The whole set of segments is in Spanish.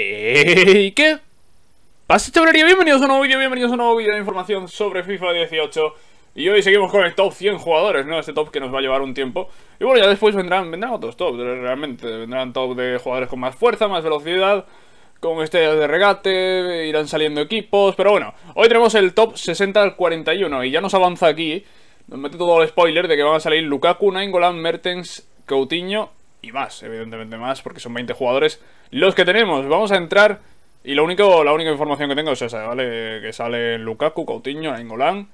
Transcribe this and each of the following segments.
¿Y qué? Pasa este chavalería, bienvenidos a un nuevo vídeo, bienvenidos a un nuevo vídeo de información sobre FIFA 18 Y hoy seguimos con el top 100 jugadores, ¿no? Este top que nos va a llevar un tiempo Y bueno, ya después vendrán, vendrán otros tops, realmente Vendrán top de jugadores con más fuerza, más velocidad Con este de regate, irán saliendo equipos Pero bueno, hoy tenemos el top 60 al 41 Y ya nos avanza aquí Nos mete todo el spoiler de que van a salir Lukaku, Nainggolan, Mertens, Coutinho y más, evidentemente más, porque son 20 jugadores los que tenemos. Vamos a entrar y lo único, la única información que tengo es esa, ¿vale? Que sale Lukaku, Coutinho, Engolán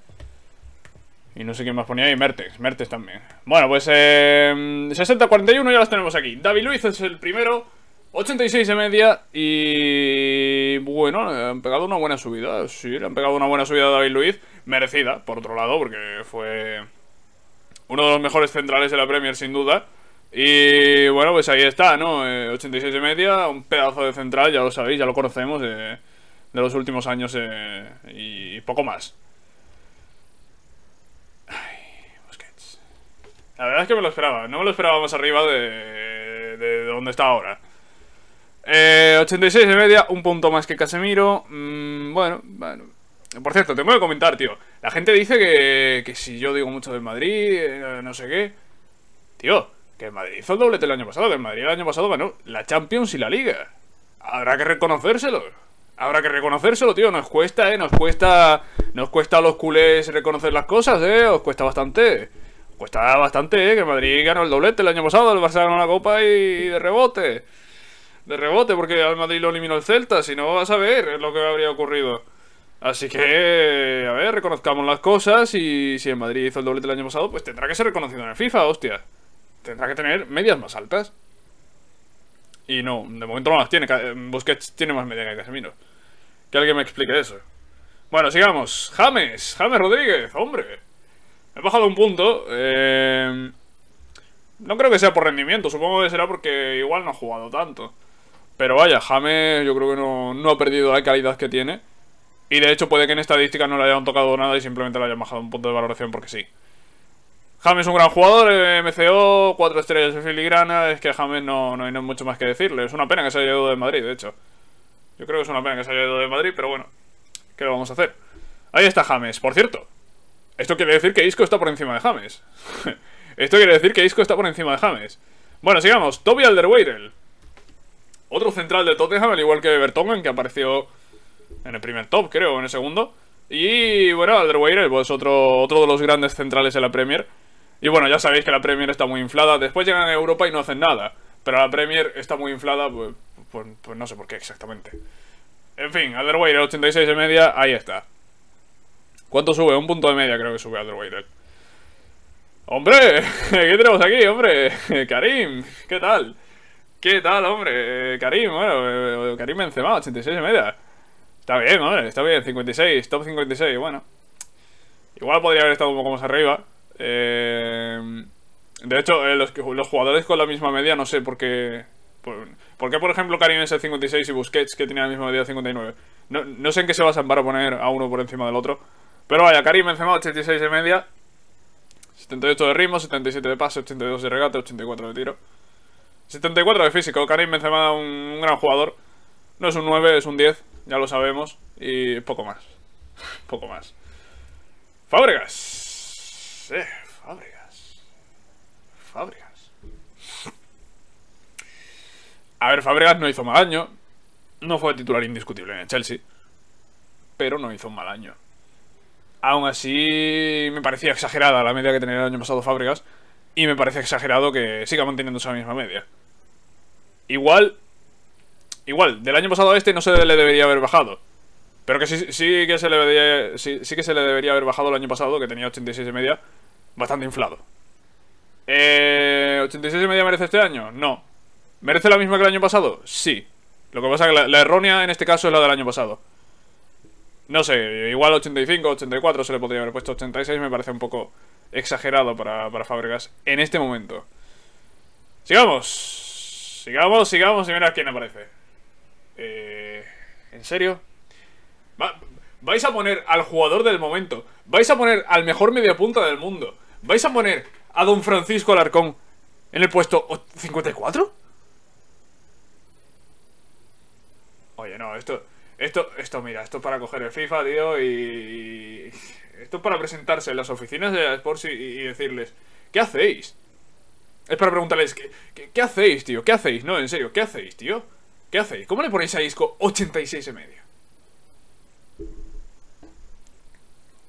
y no sé quién más ponía ahí, Mertes, Mertes también. Bueno, pues 60-41 em, ya las tenemos aquí. David Luiz es el primero, 86 de media y... Bueno, le han pegado una buena subida, sí, le han pegado una buena subida a David Luiz, merecida, por otro lado, porque fue uno de los mejores centrales de la Premier sin duda. Y bueno, pues ahí está, ¿no? 86 eh, y media, un pedazo de central, ya lo sabéis, ya lo conocemos eh, de los últimos años eh, y poco más. Ay, La verdad es que me lo esperaba, no me lo esperaba más arriba de, de donde está ahora. 86 de media, un punto más que Casemiro. Mm, bueno, bueno. Por cierto, tengo que comentar, tío. La gente dice que, si yo digo mucho de Madrid, no sé qué. Tío, que en Madrid hizo el doblete el año pasado, que en Madrid el año pasado ganó la Champions y la Liga. Habrá que reconocérselo. Habrá que reconocérselo, tío. Nos cuesta, eh. Nos cuesta. Nos cuesta a los culés reconocer las cosas, eh. Os cuesta bastante. Os cuesta bastante, eh. Que Madrid ganó el doblete el año pasado, el Barça ganó la copa y de rebote. De rebote, porque al Madrid lo eliminó el Celta. Si no, vas a ver lo que habría ocurrido. Así que, a ver, reconozcamos las cosas y si en Madrid hizo el doblete el año pasado, pues tendrá que ser reconocido en el FIFA, hostia tendrá que tener medias más altas. Y no, de momento no las tiene. Busquets tiene más media que Casemiro. Que alguien me explique eso. Bueno, sigamos. James, James Rodríguez, hombre. He bajado un punto. Eh, no creo que sea por rendimiento, supongo que será porque igual no ha jugado tanto. Pero vaya, James yo creo que no, no ha perdido la calidad que tiene. Y de hecho puede que en estadística no le hayan tocado nada y simplemente le hayan bajado un punto de valoración porque sí. James es un gran jugador, eh, MCO, cuatro estrellas de filigrana, es que James no, no hay mucho más que decirle. Es una pena que se haya ido de Madrid, de hecho. Yo creo que es una pena que se haya ido de Madrid, pero bueno, ¿qué lo vamos a hacer? Ahí está James, por cierto. Esto quiere decir que Isco está por encima de James. Esto quiere decir que Isco está por encima de James. Bueno, sigamos. Toby Alderweireld. Otro central de Tottenham, al igual que Bertongen, que apareció en el primer top, creo, en el segundo. Y bueno, Alderweireld, pues otro, otro de los grandes centrales de la Premier. Y bueno, ya sabéis que la Premier está muy inflada. Después llegan a Europa y no hacen nada. Pero la Premier está muy inflada, pues, pues, pues no sé por qué exactamente. En fin, Alderweireld 86 de media, ahí está. ¿Cuánto sube? Un punto de media creo que sube Alderweireld. ¡Hombre! ¿Qué tenemos aquí, hombre? Karim, ¿qué tal? ¿Qué tal, hombre? Eh, Karim, bueno, eh, eh, Karim Benzema, 86 de media. Está bien, hombre, está bien, 56, top 56, bueno. Igual podría haber estado un poco más arriba, Em, de hecho, eh, los, jugadores con la misma media, no sé por qué... ¿Por, qué, por ejemplo, Karim es 56 y Busquets, que tiene la misma media, 59? No, no sé en qué se basan para poner a uno por encima del otro. Pero vaya, Karim Benzema, 86 de media, 78 de ritmo, 77 de pase, 82 de regate, 84 de tiro. 74 de físico, Karim Benzema un, un gran jugador. No es un 9, es un 10, ya lo sabemos. Y poco más. poco más. Fábregas. Fábricas, fábricas. A ver, Fábricas no hizo mal año. No fue titular indiscutible en el Chelsea. Pero no hizo un mal año. Aún así, me parecía exagerada la media que tenía el año pasado Fábricas Y me parece exagerado que siga manteniendo esa misma media. Igual. Igual, del año pasado a este no se le debería haber bajado. Pero que sí, que se le debería, que se le debería haber bajado el año pasado, que tenía 86 y media, Bastante inflado. ¿86 eh, y media merece este año? No. ¿Merece la misma que el año pasado? Sí. Lo que pasa es que la, errónea en este caso es la del año pasado. No sé, igual 85, 84 se le podría haber puesto. 86 me parece un poco exagerado para, para en este momento. Sigamos. Sigamos, sigamos y mirad quién aparece. Eh, ¿En serio? vais a poner al jugador del momento. Vais a poner al mejor mediapunta del mundo. ¿Vais a poner a don Francisco Alarcón en el puesto 54? Oye, no, esto... Esto, esto, mira, esto para coger el FIFA, tío, y... Esto para presentarse en las oficinas de la Sports y, decirles, ¿qué hacéis? Es para preguntarles, ¿qué, ¿qué, hacéis, tío? ¿Qué hacéis? No, en serio, ¿qué hacéis, tío? ¿Qué hacéis? ¿Cómo le ponéis a disco 86 y medio?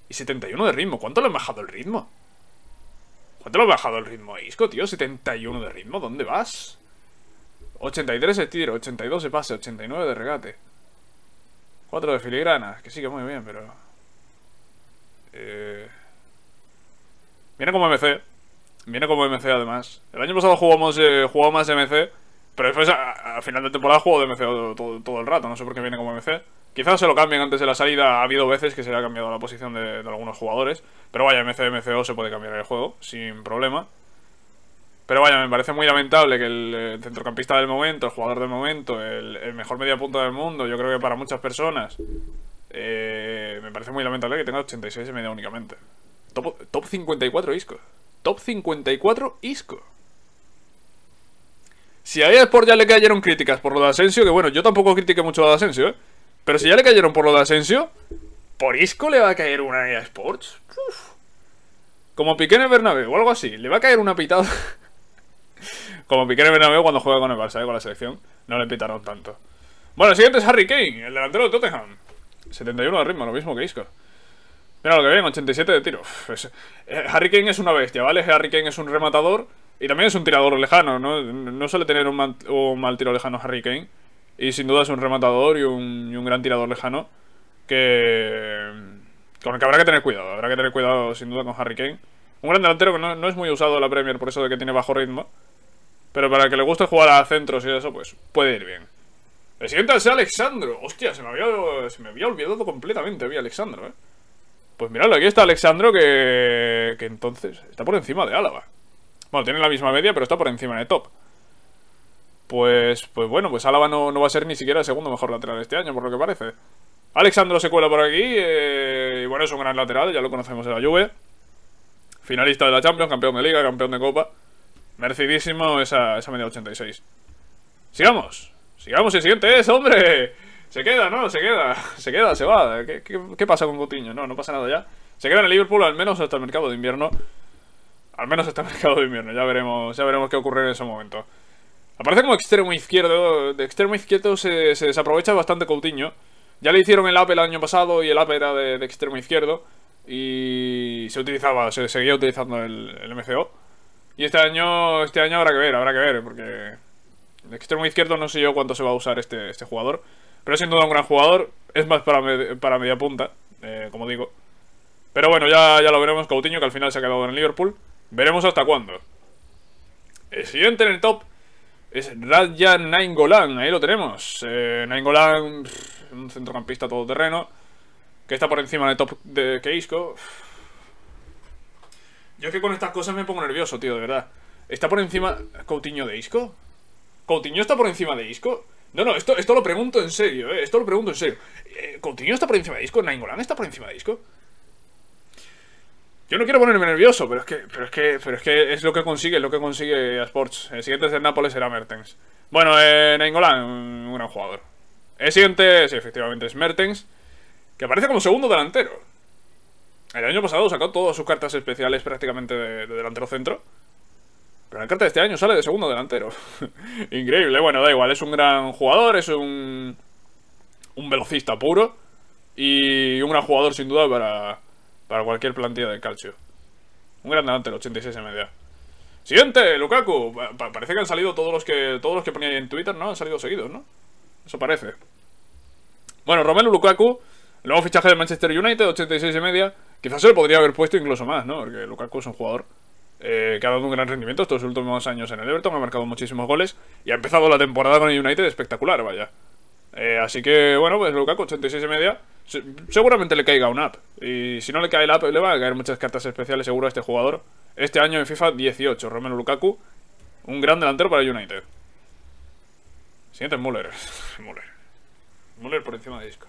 Y 71 de ritmo, ¿cuánto le han bajado el ritmo? te lo he bajado el ritmo disco tío. 71 de ritmo, ¿dónde vas? 83 de tiro, 82 de pase, 89 de regate. 4 de filigrana, que sigue muy bien, pero... Eh, viene como MC. Viene como MC, además. El año pasado jugamos, eh, jugaba más MC, pero después, a, final de temporada, jugó de MC todo, todo el rato. No sé por qué viene como MC. Quizás se lo cambien antes de la salida. Ha habido veces que se le ha cambiado la posición de, algunos jugadores. Pero vaya, MCMCO se puede cambiar el juego sin problema. Pero vaya, me parece muy lamentable que el, eh, centrocampista del momento, el jugador del momento, el, mejor media punta del mundo, yo creo que para muchas personas, eh, me parece muy lamentable que tenga 86 de media únicamente. Top, 54 Isco. Top 54 Isco. Si a Sport ya le cayeron críticas por lo de Asensio, que bueno, yo tampoco critiqué mucho lo de Asensio, ¿eh? Pero si ya le cayeron por lo de Asensio, por Isco le va a caer una EA Sports. Como Piqué en Bernabéu o algo así. Le va a caer una pitada. Como Piqué en el Bernabéu cuando juega con el Barça, eh, con la selección. No le pitaron tanto. Bueno, el siguiente es Harry Kane, el delantero de Tottenham. 71 de ritmo, lo mismo que Isco. Mira lo que viene, 87 de tiro. Eh, Harry Kane es una bestia, ¿vale? Harry Kane es un rematador y también es un tirador lejano, ¿no? No suele tener un un mal tiro lejano Harry Kane. Y sin duda es un rematador y un, gran tirador lejano que con el que habrá que tener cuidado. Habrá que tener cuidado sin duda con Harry Kane. Un gran delantero que no, es muy usado en la Premier por eso de que tiene bajo ritmo. Pero para el que le guste jugar a centros y eso, pues puede ir bien. El siguiente es Alexandro. Hostia, se me había, se me había olvidado completamente. Había Alexandro, ¿eh? Pues miradlo, aquí está Alexandro que, que entonces está por encima de Álava. Bueno, tiene la misma media, pero está por encima de top. Pues, pues, bueno, pues Álava no, no va a ser ni siquiera el segundo mejor lateral este año, por lo que parece. Alexandro se cuela por aquí, eh, y bueno, es un gran lateral, ya lo conocemos en la Juve. Finalista de la Champions, campeón de Liga, campeón de Copa. Mercedísimo, esa, esa media 86. ¡Sigamos! ¡Sigamos! El siguiente es, hombre. Se queda, ¿no? Se queda, se queda, se va. ¿Qué, pasa con Gotiño? No, no pasa nada ya. Se queda en el Liverpool al menos hasta el mercado de invierno. Al menos hasta el mercado de invierno. Ya veremos, ya veremos qué ocurre en ese momento. Aparece como extremo izquierdo. De extremo izquierdo se, se desaprovecha bastante Coutinho. Ya le hicieron el AP el año pasado y el AP era de, extremo izquierdo. Y se utilizaba, se seguía utilizando el, MCO. Y este año, este año habrá que ver, habrá que ver, porque... el extremo izquierdo no sé yo cuánto se va a usar este, este jugador. Pero sin duda un gran jugador. Es más para, media punta, eh, como digo. Pero bueno, ya, ya lo veremos. Coutinho, que al final se ha quedado en Liverpool. Veremos hasta cuándo. El siguiente en el top es Radja Naingolan ahí lo tenemos. Eh, Naingolan un centrocampista todoterreno, que está por encima de top de Keisco. Yo que con estas cosas me pongo nervioso, tío, de verdad. ¿Está por encima Coutinho de Isco? ¿Coutinho está por encima de Isco? No, no, esto, esto lo pregunto en serio, eh, esto lo pregunto en serio. Eh, ¿Coutinho está por encima de Isco? Naingolan está por encima de Isco? Yo no quiero ponerme nervioso, pero es que, pero es que, pero es que es lo que consigue, es lo que consigue a Sports. El siguiente el Nápoles será Mertens. Bueno, eh, un gran jugador. El siguiente, sí, efectivamente, es Mertens, que aparece como segundo delantero. El año pasado sacó todas sus cartas especiales prácticamente de, de delantero centro. Pero la carta de este año sale de segundo delantero. Increíble, bueno, da igual, es un gran jugador, es un. un velocista puro. Y un gran jugador sin duda para para cualquier plantilla de calcio. Un gran delante el 86 media Siguiente, Lukaku. parece que han salido todos los que todos los que ponía ahí en Twitter, ¿no? Han salido seguidos, ¿no? Eso parece. Bueno, Romelu Lukaku, Luego fichaje del Manchester United, 86 y media. Quizás se lo podría haber puesto incluso más, ¿no? Porque Lukaku es un jugador eh, que ha dado un gran rendimiento estos últimos años en el Everton, ha marcado muchísimos goles y ha empezado la temporada con el United espectacular, vaya. Eh, así que, bueno, pues Lukaku, 86 y media. seguramente le caiga un app Y si no le cae el up, le van a caer muchas cartas especiales seguro a este jugador. Este año en FIFA 18, Romelu Lukaku. Un gran delantero para United. Siguiente es Müller. Müller. por encima de disco.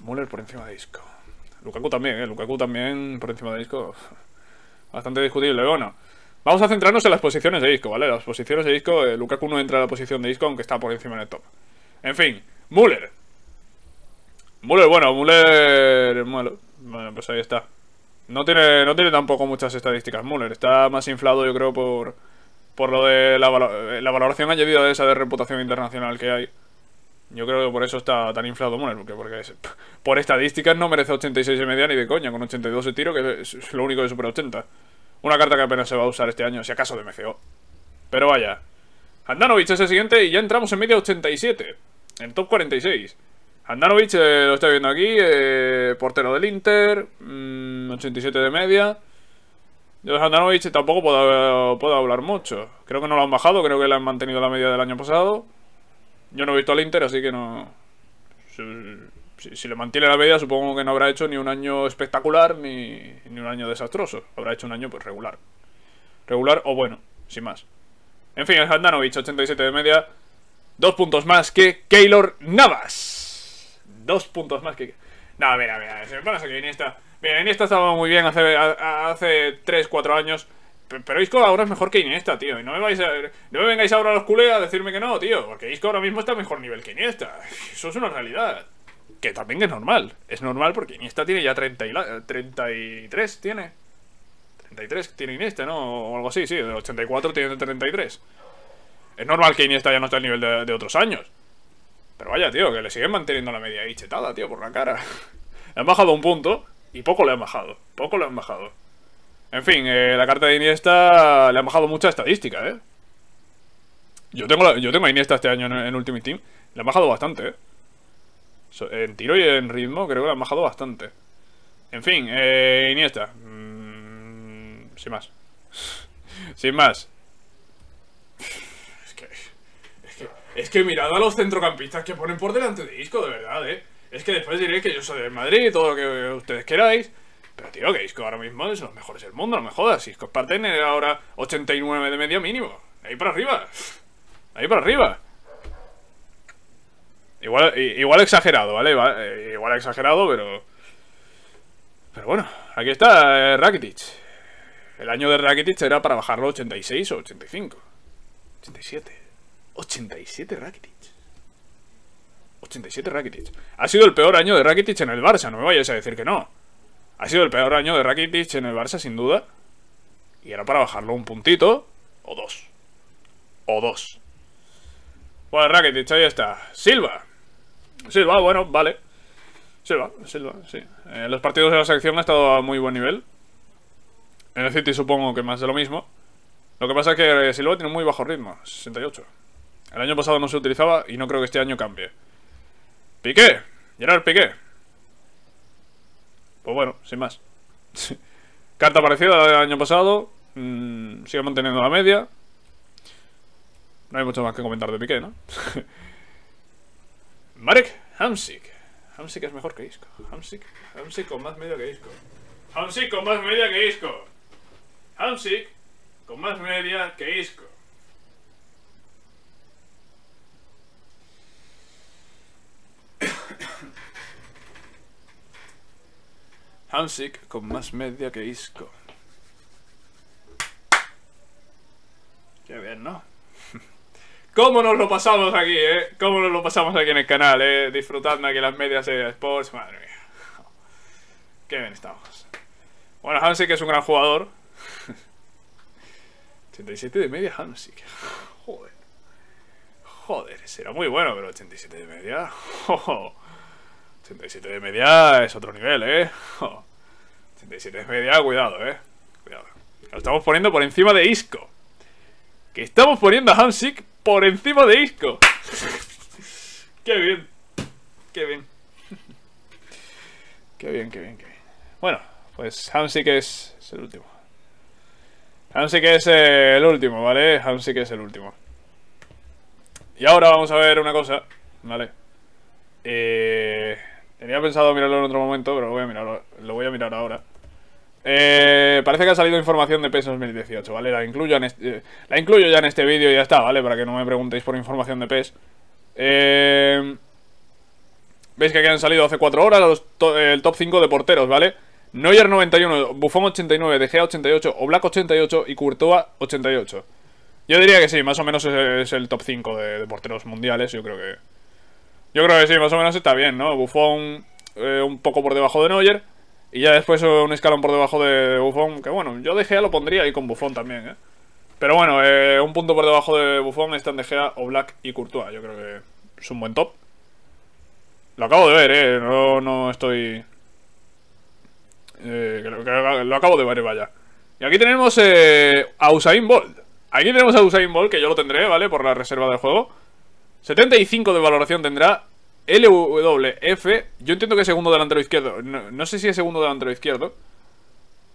Müller por encima de disco. Lukaku también, ¿eh? Lukaku también por encima de disco. Bastante discutible, bueno. Vamos a centrarnos en las posiciones de disco, ¿vale? Las posiciones de disco, eh, Lukaku no entra a la posición de disco, aunque está por encima en top. En fin, Müller. Müller, bueno, Müller... Bueno, pues ahí está. No tiene, no tiene tampoco muchas estadísticas Müller. Está más inflado, yo creo, por, por lo de la, eh, valoración añadida de esa de reputación internacional que hay. Yo creo que por eso está tan inflado Müller, porque, porque por estadísticas no merece 86 de media ni de coña, con 82 de tiro, que es lo único de Super 80. Una carta que apenas se va a usar este año, si acaso de MCO. Pero vaya. Handanovic es el siguiente y ya entramos en media 87. En top 46. Andanovich eh, lo estoy viendo aquí, eh, portero del Inter, 87 mm, de media. Yo de Handanovic tampoco puedo, puedo hablar mucho. Creo que no lo han bajado, creo que le han mantenido la media del año pasado. Yo no he visto al Inter, así que no si, le mantiene la media, supongo que no habrá hecho ni un año espectacular ni, un año desastroso. Habrá hecho un año pues regular. Regular o bueno, sin más. En fin, el Handanovic, 87 de media. Dos puntos más que Keylor Navas. Dos puntos más que... No, mira, mira, se me pasa que Iniesta... Mira, Iniesta estaba muy bien hace, hace 3, 4 años. Pero Isco ahora es mejor que Iniesta, tío. Y no me, vais a, no me vengáis ahora a los culés a decirme que no, tío. Porque Isco ahora mismo está a mejor nivel que Iniesta. Eso es una realidad. Que también es normal. Es normal porque Iniesta tiene ya 30 y 33, eh, tiene. 33 tiene Iniesta, ¿no? O algo así, sí. De 84 tiene 33. Es normal que Iniesta ya no esté al nivel de, otros años. Pero vaya, tío, que le siguen manteniendo la media ahí chetada, tío, por la cara. le han bajado un punto y poco le han bajado. Poco le han bajado. En fin, eh, la carta de Iniesta le ha bajado mucha estadística, ¿eh? Yo tengo, yo tengo a Iniesta este año en, en Ultimate Team. Le han bajado bastante, ¿eh? En tiro y en ritmo creo que lo han bajado bastante. En fin, eh, Iniesta. Mm, sin más. sin más. Es que, es que, es mirad a los centrocampistas que ponen por delante de Isco, de verdad, ¿eh? Es que después diréis que yo soy de Madrid, todo lo que ustedes queráis. Pero tío, que disco ahora mismo es de los mejores del mundo, no me jodas. Isco es para ahora 89 de medio mínimo. Ahí para arriba. Ahí para arriba. Igual, exagerado, ¿vale? Eh, igual exagerado, pero... Pero bueno, aquí está eh, Rakitic. El año de Rakitic era para bajarlo 86 o 85. 87. 87 Rakitic. 87 Rakitic. Ha sido el peor año de Rakitic en el Barça, no me vayas a decir que no. Ha sido el peor año de Rakitic en el Barça, sin duda. Y era para bajarlo un puntito o dos. O dos. Bueno, Rakitic, ahí está. Silva. Silva, bueno, vale. Silva, Silva, sí. Eh, los partidos de la selección han estado a muy buen nivel. En el City supongo que más de lo mismo. Lo que pasa es que eh, Silva tiene un muy bajo ritmo, 68. El año pasado no se utilizaba y no creo que este año cambie. Piqué, Gerard Piqué. Pues bueno, sin más. Carta parecida del año pasado. Mm, sigue manteniendo la media. No hay mucho más que comentar de Piqué, ¿no? Marek Hamsik. Hamsik es mejor que Isco. Hamsik, Hamsik con más media que Isco. Hamsik con más media que Isco. Hamsik con más media que Isco. Hamsik con más media que Isco. Qué bien, ¿no? ¿Cómo nos lo pasamos aquí, eh? ¿Cómo nos lo pasamos aquí en el canal, eh? Disfrutando aquí las medias de Sports, madre mía. Qué bien estamos. Bueno, Hansik es un gran jugador. 87 de media, Hansik Joder. Joder, será muy bueno, pero 87 de media. 87 de media es otro nivel, ¿eh? 87 de media, cuidado, ¿eh? Cuidado. Lo estamos poniendo por encima de Isco. Que estamos poniendo a Hansik por encima de Isco. qué bien. Qué bien. Qué bien, qué bien, qué bien. Bueno, pues Hansi que es, el último. Hansi que es el último, ¿vale? Hansi que es el último. Y ahora vamos a ver una cosa, ¿vale? Eh, tenía pensado mirarlo en otro momento, pero voy a lo voy a mirar ahora. Eh, parece que ha salido información de PES 2018, ¿vale? La incluyo, este, la incluyo ya en este vídeo y ya está, ¿vale? Para que no me preguntéis por información de PES. Eh, Veis que aquí han salido hace 4 horas el top 5 de porteros, ¿vale? Neuer 91, Buffon 89, De Gea 88, Oblak 88 y Courtois 88. Yo diría que sí, más o menos es, el top 5 de, de, porteros mundiales, yo creo que... Yo creo que sí, más o menos está bien, ¿no? Buffon eh, un poco por debajo de Neuer... Y ya después un escalón por debajo de Buffon, que bueno, yo De Gea lo pondría ahí con Buffon también, ¿eh? Pero bueno, eh, un punto por debajo de Buffon están De Gea, Black y Courtois. Yo creo que es un buen top. Lo acabo de ver, ¿eh? No, no estoy... Eh, lo acabo de ver, vaya. Y aquí tenemos eh, a Usain Bolt. Aquí tenemos a Usain Bolt, que yo lo tendré, ¿vale? Por la reserva del juego. 75 de valoración tendrá LWF. Yo entiendo que es segundo delantero izquierdo. No, sé si es segundo delantero izquierdo.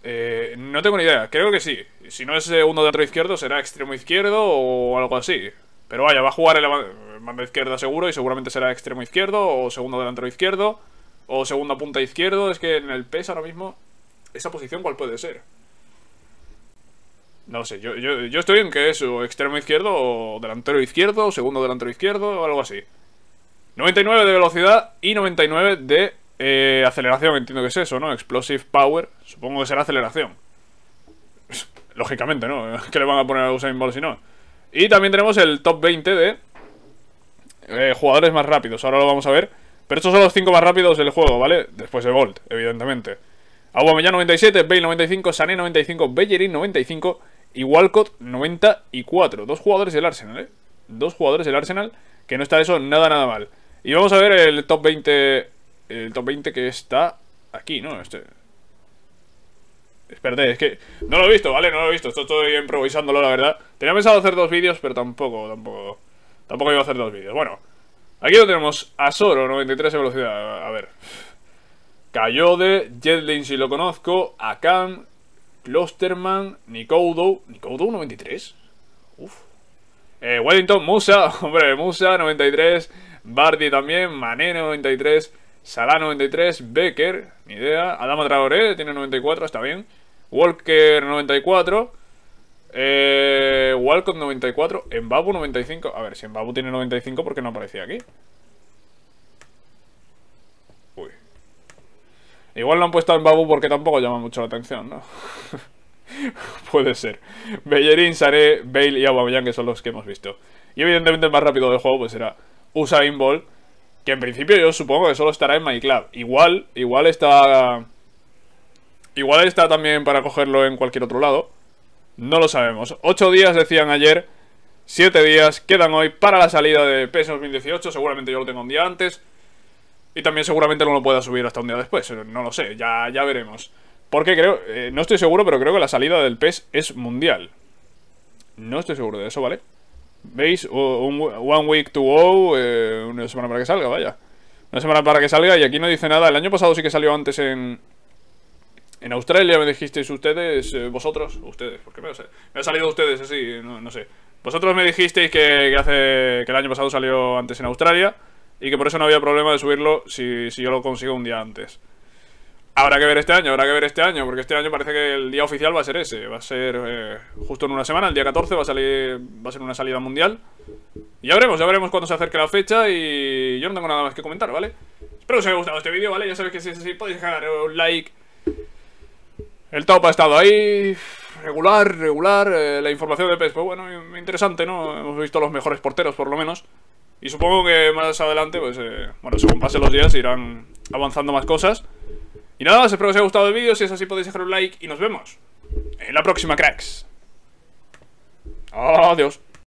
Eh, no tengo ni idea. Creo que sí. Si no es segundo delantero izquierdo, será extremo izquierdo o algo así. Pero vaya, va a jugar el mando izquierda seguro y seguramente será extremo izquierdo o segundo delantero izquierdo o segunda punta izquierdo. Es que en el PES ahora mismo, esa posición, ¿cuál puede ser? No sé, yo, estoy en que es o extremo izquierdo o delantero izquierdo o segundo delantero izquierdo o algo así. 99 de velocidad y 99 de eh, aceleración, entiendo que es eso, ¿no? Explosive Power, supongo que será aceleración. Lógicamente, ¿no? ¿Qué le van a poner a Usain Ball si no? Y también tenemos el top 20 de eh, jugadores más rápidos, ahora lo vamos a ver. Pero estos son los 5 más rápidos del juego, ¿vale? Después de Bolt, evidentemente. Aguamellán 97, Bale 95, Sané 95, Bellerín 95 y Walcott 94. Dos jugadores del Arsenal, ¿eh? Dos jugadores del Arsenal, que no está eso nada, nada mal. Y vamos a ver el top 20. El top 20 que está aquí, ¿no? Este. Espérate, es que no lo he visto, ¿vale? No lo he visto, Esto estoy improvisándolo, la verdad Tenía pensado hacer dos vídeos, pero tampoco, tampoco Tampoco iba a hacer dos vídeos, bueno Aquí lo tenemos, a 93 de velocidad, a ver Cayode, Jetlin si lo conozco Akan, Klosterman Nikoudou. ¿Nikoudou, 93? Uf eh, Wellington, Musa, hombre, Musa 93 Bardi también, Mané 93, Salah 93, Becker, ni idea, Adama Traoré tiene 94, está bien, Walker 94, eh, Walcott 94, Mbabu 95, a ver si Mbabu tiene 95 porque no aparecía aquí. Uy. Igual lo han puesto en Babu porque tampoco llama mucho la atención, ¿no? Puede ser. Bellerín, Saré, Bale y Aubameyang, que son los que hemos visto. Y evidentemente el más rápido del juego pues será Usa Bolt, que en principio yo supongo que solo estará en MyClub. Igual, igual está... Igual está también para cogerlo en cualquier otro lado. No lo sabemos. Ocho días decían ayer, siete días quedan hoy para la salida de PES 2018. Seguramente yo lo tengo un día antes. Y también seguramente no lo pueda subir hasta un día después. Eh, no lo sé, ya, ya veremos. Porque creo, eh, no estoy seguro, pero creo que la salida del PES es mundial. No estoy seguro de eso, ¿vale? ¿Veis? one week to go, eh, una semana para que salga, vaya. Una semana para que salga y aquí no dice nada. El año pasado sí que salió antes en... En Australia me dijisteis ustedes, eh, vosotros, ustedes, porque me, me ha salido ustedes así, no, no sé. Vosotros me dijisteis que, que, hace, que el año pasado salió antes en Australia y que por eso no había problema de subirlo si, si yo lo consigo un día antes. Habrá que ver este año, habrá que ver este año, porque este año parece que el día oficial va a ser ese. Va a ser eh, justo en una semana, el día 14 va a salir va a ser una salida mundial. Y ya veremos, ya veremos cuando se acerque la fecha y yo no tengo nada más que comentar, ¿vale? Espero que os haya gustado este vídeo, ¿vale? Ya sabéis que si es así podéis dejar un like. El top ha estado ahí, regular, regular. Eh, la información de PES, pues bueno, interesante, ¿no? Hemos visto los mejores porteros, por lo menos. Y supongo que más adelante, pues, eh, bueno, según pasen los días irán avanzando más cosas. Y nada espero que os haya gustado el vídeo, si es así podéis dejar un like y nos vemos en la próxima, cracks. Adiós.